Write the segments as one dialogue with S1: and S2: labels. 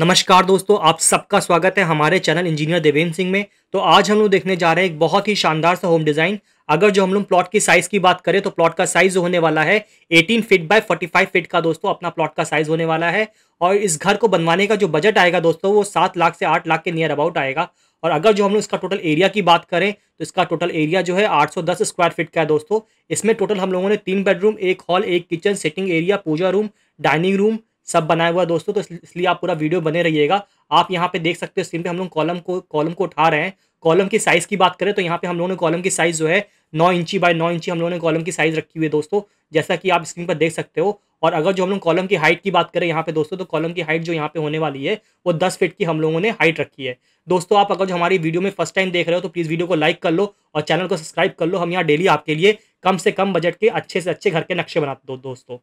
S1: नमस्कार दोस्तों आप सबका स्वागत है हमारे चैनल इंजीनियर देवेंद्र सिंह में तो आज हम लोग देखने जा रहे हैं एक बहुत ही शानदार सा होम डिज़ाइन अगर जो हम लोग प्लॉट की साइज़ की बात करें तो प्लॉट का साइज़ होने वाला है 18 फीट बाय 45 फीट का दोस्तों अपना प्लॉट का साइज़ होने वाला है और इस घर को बनवाने का जो बजट आएगा दोस्तों वो सात लाख से आठ लाख के नियर अबाउट आएगा और अगर जो हम लोग इसका टोटल एरिया की बात करें तो इसका टोटल एरिया जो है 810 स्क्वायर फीट का है दोस्तों इसमें टोटल हम लोगों ने तीन बेडरूम एक हॉल एक kitchen sitting area puja room dining room सब बनाया हुआ है दोस्तों तो इसलिए आप पूरा वीडियो बने रहिएगा आप यहाँ पे देख सकते हो स्क्रीन पे हम लोग कॉलम को कॉलम को उठा रहे हैं कॉलम की साइज़ की बात करें तो यहाँ पे हम लोगों ने कॉलम की साइज़ जो है नौ इंची बाय नौ इंची हम लोगों ने कॉलम की साइज़ रखी हुई है दोस्तों जैसा कि आप स्क्रीन पर देख सकते हो और अगर जो हम लोग कॉलम की हाइट की बात करें यहाँ पे दोस्तों तो कॉलम की हाइट जो यहाँ पे होने वाली है वो दस फीट की हम लोगों ने हाइट रखी है दोस्तों आप अगर जो हमारी वीडियो में फर्स्ट टाइम देख रहे हो तो प्लीज़ वीडियो को लाइक कर लो और चैनल को सब्सक्राइब कर लो हम यहाँ डेली आपके लिए कम से कम बजट के अच्छे से अच्छे घर के नक्शे बनाते दो दोस्तों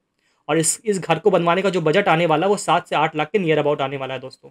S1: और इस इस घर को बनवाने का जो बजट आने वाला है वो सात से आठ लाख के नियर अबाउट आने वाला है दोस्तों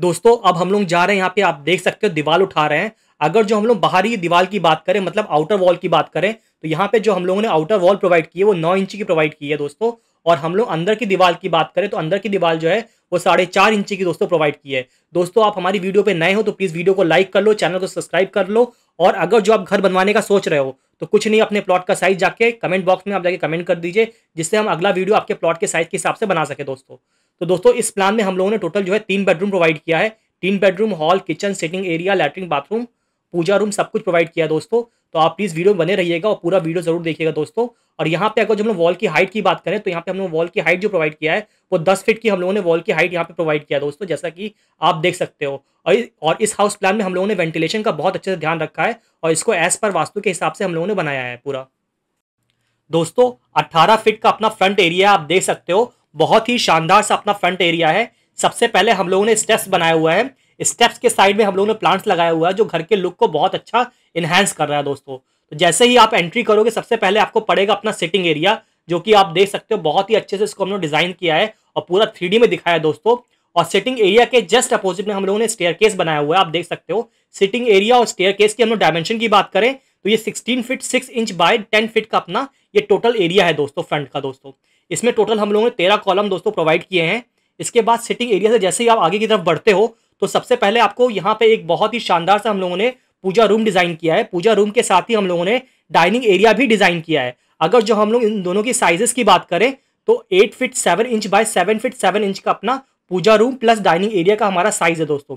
S1: दोस्तों अब हम लोग जा रहे हैं यहाँ पे आप देख सकते हो दीवार उठा रहे हैं अगर जो हम लोग बाहरी दीवार की बात करें मतलब आउटर वॉल की बात करें तो यहाँ पे जो हम लोगों ने आउटर वॉल प्रोवाइड की है वो नौ इंची की प्रोवाइड की है दोस्तों और हम लोग अंदर की दीवार की बात करें तो अंदर की दीवार जो है वो साढ़े चार इंची की दोस्तों प्रोवाइड की है दोस्तों आप हमारी वीडियो पे नए हो तो प्लीज़ वीडियो को लाइक कर लो चैनल को सब्सक्राइब कर लो और अगर जो आप घर बनवाने का सोच रहे हो तो कुछ नहीं अपने प्लॉट का साइज जाके कमेंट बॉक्स में आप जाके कमेंट कर दीजिए जिससे हम अगला वीडियो आपके प्लॉट के साइज के हिसाब से बना सके दोस्तों तो दोस्तों इस प्लान में हम लोगों ने टोटल जो है तीन बेडरूम प्रोवाइड किया है तीन bedroom hall kitchen sitting area latrine bathroom puja room सब कुछ प्रोवाइड किया दोस्तों तो आप प्लीज़ वीडियो बने रहिएगा और पूरा वीडियो जरूर देखिएगा दोस्तों और यहाँ पे अगर जब हम लोग वॉल की हाइट की बात करें तो यहाँ पे हम लोग वॉल की हाइट जो प्रोवाइड किया है वो 10 फीट की हम लोगों ने वॉल की हाइट यहाँ पे प्रोवाइड किया दोस्तों जैसा कि आप देख सकते हो और और इस हाउस प्लान में हम लोगों ने वेंटिलेशन का बहुत अच्छे से ध्यान रखा है और इसको एज पर वास्तु के हिसाब से हम लोगों ने बनाया है पूरा दोस्तों अट्ठारह फिट का अपना फ्रंट एरिया आप देख सकते हो बहुत ही शानदार सा अपना फ्रंट एरिया है सबसे पहले हम लोगों ने स्टेप्स बनाया हुआ है स्टेप्स के साइड में हम लोगों ने प्लांट्स लगाया हुआ है जो घर के लुक को बहुत अच्छा इन्हेंस कर रहा है दोस्तों तो जैसे ही आप एंट्री करोगे सबसे पहले आपको पड़ेगा अपना सिटिंग एरिया जो कि आप देख सकते हो बहुत ही अच्छे से इसको हमने डिज़ाइन किया है और पूरा थ्री में दिखाया है दोस्तों और सिटिंग एरिया के जस्ट अपोजिट में हम लोगों ने स्टेयर बनाया हुआ है आप देख सकते हो सिटिंग एरिया और स्टेयर की हम लोग डायमेंशन की बात करें तो ये 16 फीट 6 इंच बाय 10 फीट का अपना ये टोटल एरिया है दोस्तों फ्रंट का दोस्तों इसमें टोटल हम लोगों ने तेरह कॉलम दोस्तों प्रोवाइड किए हैं इसके बाद सिटिंग एरिया से जैसे ही आप आगे की तरफ बढ़ते हो तो सबसे पहले आपको यहाँ पे एक बहुत ही शानदार सा हम लोगों ने पूजा रूम डिज़ाइन किया है पूजा रूम के साथ ही हम लोगों ने डाइनिंग एरिया भी डिज़ाइन किया है अगर जो हम लोग इन दोनों की साइजेस की बात करें तो eight feet seven inch by seven feet seven inch का अपना puja room plus dining area का हमारा साइज है दोस्तों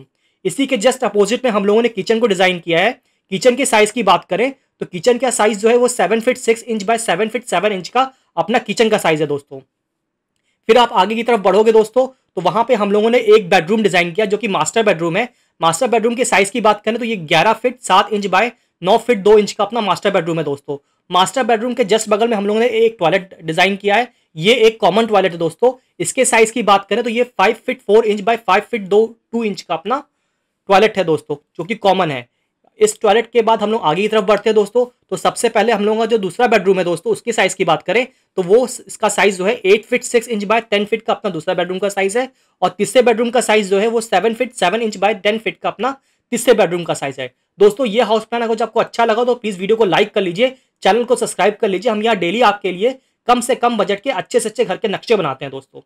S1: इसी के जस्ट अपोजिट में हम लोगों ने किचन को डिज़ाइन किया है किचन के साइज़ की बात करें तो किचन का साइज़ जो है वो seven feet six inch by seven feet seven inch का अपना किचन का साइज़ है दोस्तों फिर आप आगे की तरफ बढ़ोगे दोस्तों तो वहां पे हम लोगों ने एक बेडरूम डिज़ाइन किया जो कि मास्टर बेडरूम है मास्टर बेडरूम के साइज़ की बात करें तो ये ग्यारह फिट सात इंच बाय नौ फिट दो इंच का अपना मास्टर बेडरूम है दोस्तों मास्टर बेडरूम के जस्ट बगल में हम लोगों ने एक टॉयलेट डिज़ाइन किया है ये एक कॉमन टॉयलेट है दोस्तों इसके साइज़ की बात करें तो ये five feet four inch by five feet दो टू इंच का अपना टॉयलेट है दोस्तों जो कि कॉमन है इस टॉयलेट के बाद हम लोग आगे की तरफ बढ़ते हैं दोस्तों तो सबसे पहले हम लोगों का जो दूसरा बेडरूम है दोस्तों उसकी साइज की बात करें तो वो इसका साइज जो है eight feet six inch by ten feet का अपना दूसरा बेडरूम का साइज है और तीसरे बेडरूम का साइज जो है वो seven feet seven inch by ten feet का अपना तीसरे बेडरूम का साइज है दोस्तों ये हाउस प्लान अगर आपको अच्छा लगा तो प्लीज वीडियो को लाइक कर लीजिए चैनल को सब्सक्राइब कर लीजिए हम यहाँ डेली आपके लिए कम से कम बजट के अच्छे से अच्छे घर के नक्शे बनाते हैं दोस्तों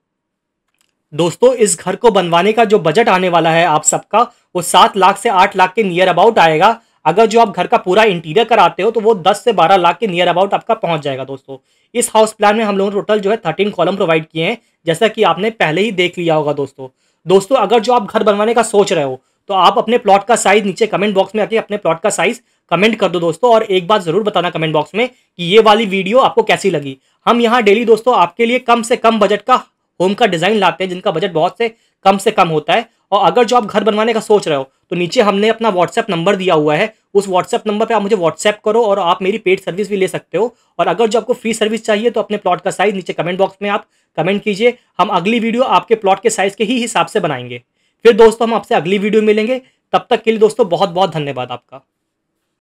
S1: दोस्तों इस घर को बनवाने का जो बजट आने वाला है आप सबका वो सात लाख से आठ लाख के नियर अबाउट आएगा अगर जो आप घर का पूरा इंटीरियर कराते हो तो वो दस से बारह लाख के नियर अबाउट आपका पहुंच जाएगा दोस्तों इस हाउस प्लान में हम लोगों ने टोटल जो है थर्टीन कॉलम प्रोवाइड किए हैं जैसा कि आपने पहले ही देख लिया होगा दोस्तों दोस्तों अगर जो आप घर बनवाने का सोच रहे हो तो आप अपने प्लॉट का साइज नीचे कमेंट बॉक्स में आके अपने प्लॉट का साइज कमेंट कर दो दोस्तों और एक बात जरूर बताना कमेंट बॉक्स में कि ये वाली वीडियो आपको कैसी लगी हम यहाँ डेली दोस्तों आपके लिए कम से कम बजट का होम का डिज़ाइन लाते हैं जिनका बजट बहुत से कम से कम होता है और अगर जो आप घर बनवाने का सोच रहे हो तो नीचे हमने अपना व्हाट्सएप नंबर दिया हुआ है उस व्हाट्सएप नंबर पे आप मुझे व्हाट्सएप करो और आप मेरी पेड सर्विस भी ले सकते हो और अगर जो आपको फ्री सर्विस चाहिए तो अपने प्लॉट का साइज़ नीचे कमेंट बॉक्स में आप कमेंट कीजिए हम अगली वीडियो आपके प्लॉट के साइज़ के ही हिसाब से बनाएंगे फिर दोस्तों हम आपसे अगली वीडियो मिलेंगे तब तक के लिए दोस्तों बहुत बहुत धन्यवाद आपका